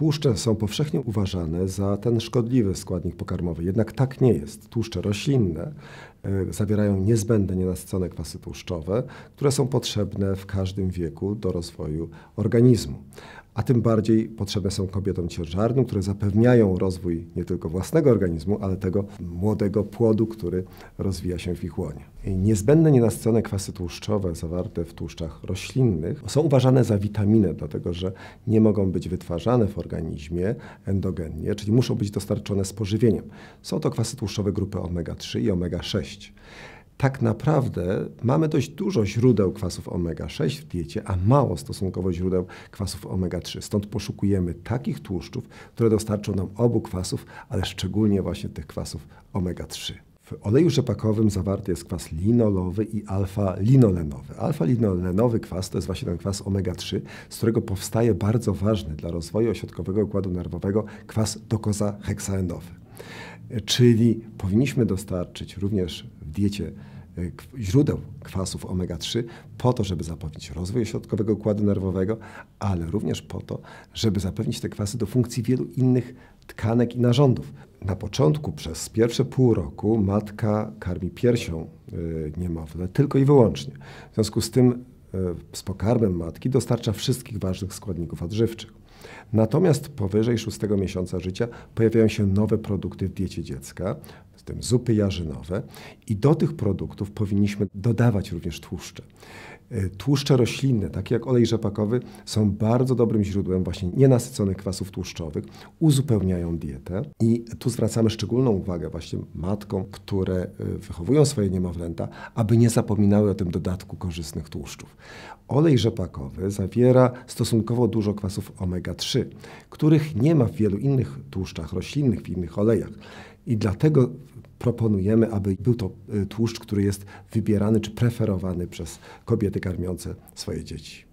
Tłuszcze są powszechnie uważane za ten szkodliwy składnik pokarmowy, jednak tak nie jest. Tłuszcze roślinne e, zawierają niezbędne nienasycone kwasy tłuszczowe, które są potrzebne w każdym wieku do rozwoju organizmu a tym bardziej potrzebne są kobietom ciężarnym, które zapewniają rozwój nie tylko własnego organizmu, ale tego młodego płodu, który rozwija się w ich łonie. Niezbędne nienasycone kwasy tłuszczowe zawarte w tłuszczach roślinnych są uważane za witaminę, dlatego że nie mogą być wytwarzane w organizmie endogennie, czyli muszą być dostarczone z pożywieniem. Są to kwasy tłuszczowe grupy omega-3 i omega-6 tak naprawdę mamy dość dużo źródeł kwasów omega-6 w diecie, a mało stosunkowo źródeł kwasów omega-3. Stąd poszukujemy takich tłuszczów, które dostarczą nam obu kwasów, ale szczególnie właśnie tych kwasów omega-3. W oleju rzepakowym zawarty jest kwas linolowy i alfa-linolenowy. Alfa-linolenowy kwas to jest właśnie ten kwas omega-3, z którego powstaje bardzo ważny dla rozwoju ośrodkowego układu nerwowego kwas dokozaheksaenowy. Czyli powinniśmy dostarczyć również w diecie e, źródeł kwasów omega-3 po to, żeby zapewnić rozwój środkowego układu nerwowego, ale również po to, żeby zapewnić te kwasy do funkcji wielu innych tkanek i narządów. Na początku, przez pierwsze pół roku, matka karmi piersią e, niemowlę tylko i wyłącznie. W związku z tym e, z pokarmem matki dostarcza wszystkich ważnych składników odżywczych. Natomiast powyżej szóstego miesiąca życia pojawiają się nowe produkty w diecie dziecka, w tym zupy jarzynowe i do tych produktów powinniśmy dodawać również tłuszcze. E, tłuszcze roślinne, takie jak olej rzepakowy, są bardzo dobrym źródłem właśnie nienasyconych kwasów tłuszczowych, uzupełniają dietę i tu zwracamy szczególną uwagę właśnie matkom, które e, wychowują swoje niemowlęta, aby nie zapominały o tym dodatku korzystnych tłuszczów. Olej rzepakowy zawiera stosunkowo dużo kwasów omega-3, których nie ma w wielu innych tłuszczach roślinnych, w innych olejach. I dlatego proponujemy, aby był to y, tłuszcz, który jest wybierany czy preferowany przez kobiety karmiące swoje dzieci.